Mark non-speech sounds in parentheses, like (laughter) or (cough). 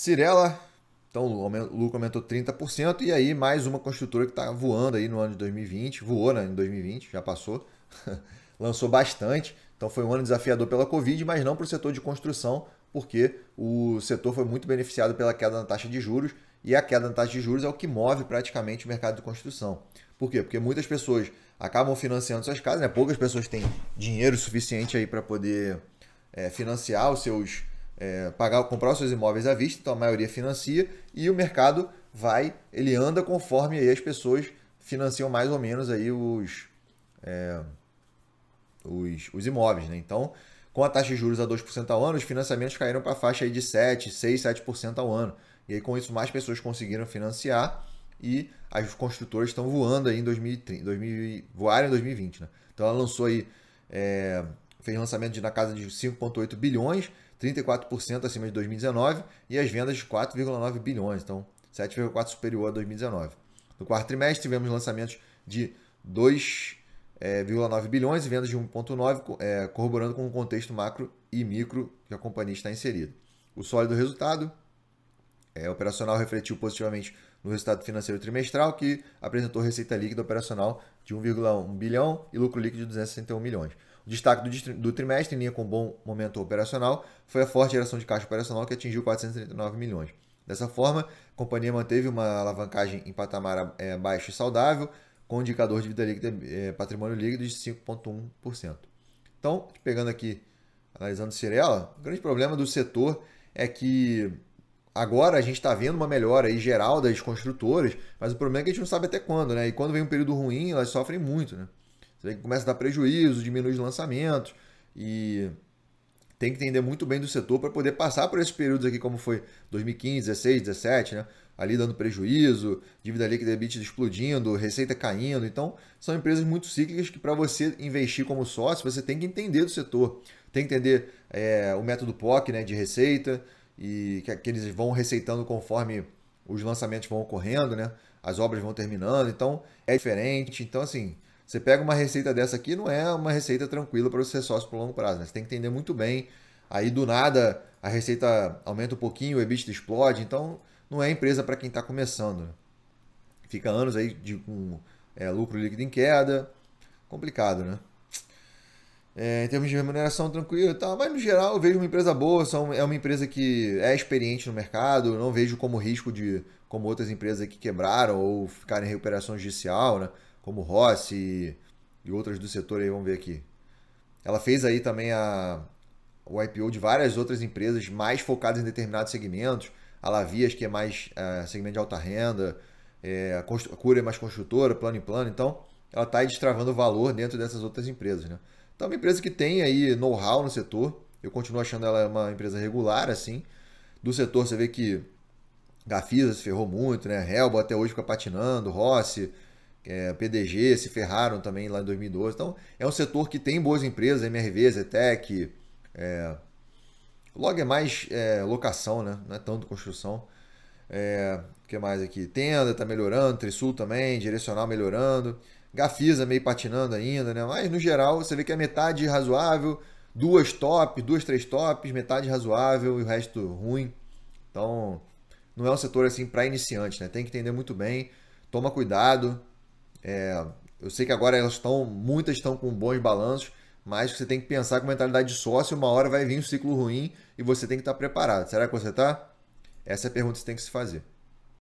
Cirela, então o lucro aumentou 30%. E aí, mais uma construtora que está voando aí no ano de 2020. Voou né, em 2020, já passou. (laughs) Lançou bastante. Então foi um ano desafiador pela Covid, mas não para o setor de construção, porque o setor foi muito beneficiado pela queda na taxa de juros. E a queda na taxa de juros é o que move praticamente o mercado de construção. Por quê? Porque muitas pessoas acabam financiando suas casas, né? poucas pessoas têm dinheiro suficiente aí para poder é, financiar os seus é, pagar, comprar os seus imóveis à vista, então a maioria financia e o mercado vai, ele anda conforme aí as pessoas financiam mais ou menos aí os, é, os, os, imóveis. Né? Então, com a taxa de juros a 2% ao ano, os financiamentos caíram para a faixa aí de 7%, 6%, 7% ao ano. E aí, com isso, mais pessoas conseguiram financiar e as construtoras estão voando aí em 2030, 2000, voaram em 2020. Né? Então, ela lançou aí, é, fez lançamento de, na casa de 5,8 bilhões 34% acima de 2019 e as vendas de 4,9 bilhões, então 7,4 superior a 2019. No quarto trimestre tivemos lançamentos de 2,9 eh, bilhões e vendas de 1,9, eh, corroborando com o contexto macro e micro que a companhia está inserida. O sólido resultado é, operacional refletiu positivamente no resultado financeiro trimestral, que apresentou receita líquida operacional de 1,1 bilhão e lucro líquido de 261 milhões. O destaque do, do trimestre, em linha com um bom momento operacional, foi a forte geração de caixa operacional, que atingiu 439 milhões. Dessa forma, a companhia manteve uma alavancagem em patamar é, baixo e saudável, com indicador de vida líquida, é, patrimônio líquido de 5,1%. Então, pegando aqui, analisando Cirela, o grande problema do setor é que Agora a gente está vendo uma melhora aí geral das construtoras, mas o problema é que a gente não sabe até quando, né? E quando vem um período ruim, elas sofrem muito, né? Você começa a dar prejuízo, diminui os lançamentos e tem que entender muito bem do setor para poder passar por esses períodos aqui, como foi 2015, 16, 17, né? Ali dando prejuízo, dívida líquida EBITDA explodindo, receita caindo. Então, são empresas muito cíclicas que para você investir como sócio, você tem que entender do setor. Tem que entender é, o método POC né, de receita, e que, que eles vão receitando conforme os lançamentos vão ocorrendo, né? As obras vão terminando, então é diferente. Então, assim, você pega uma receita dessa aqui, não é uma receita tranquila para você ser sócio para longo prazo, né? Você tem que entender muito bem. Aí, do nada, a receita aumenta um pouquinho, o EBITDA explode. Então, não é empresa para quem está começando. Né? Fica anos aí de, com é, lucro líquido em queda. Complicado, né? é, em termos de remuneração tranquilo e tal, mas no geral eu vejo uma empresa boa, são, é uma empresa que é experiente no mercado, não vejo como risco de como outras empresas que quebraram ou ficarem em recuperação judicial, né? como Rossi e, e outras do setor aí, vamos ver aqui. Ela fez aí também a, o IPO de várias outras empresas mais focadas em determinados segmentos, a Lavias, que é mais é, segmento de alta renda, é, a, a Cura é mais construtora, plano em plano, então ela está destravando valor dentro dessas outras empresas, né? Então é uma empresa que tem aí know-how no setor. Eu continuo achando ela uma empresa regular, assim. Do setor você vê que Gafisa se ferrou muito, né? Helbo até hoje fica patinando, Rossi, é, PDG se ferraram também lá em 2012. Então é um setor que tem boas empresas, MRV, Zetec, é... Log é mais é, locação, né? Não é tanto construção. É, o que mais aqui? Tenda tá melhorando, Trisul também, direcional melhorando. Gafisa meio patinando ainda, né? Mas no geral você vê que a é metade razoável, duas tops, duas, três tops, metade razoável e o resto ruim. Então, não é um setor assim para iniciante, né? Tem que entender muito bem, toma cuidado. É, eu sei que agora elas estão, muitas estão com bons balanços, mas você tem que pensar com mentalidade de sócio, uma hora vai vir um ciclo ruim e você tem que estar tá preparado. Será que você está? Essa é a pergunta que você tem que se fazer.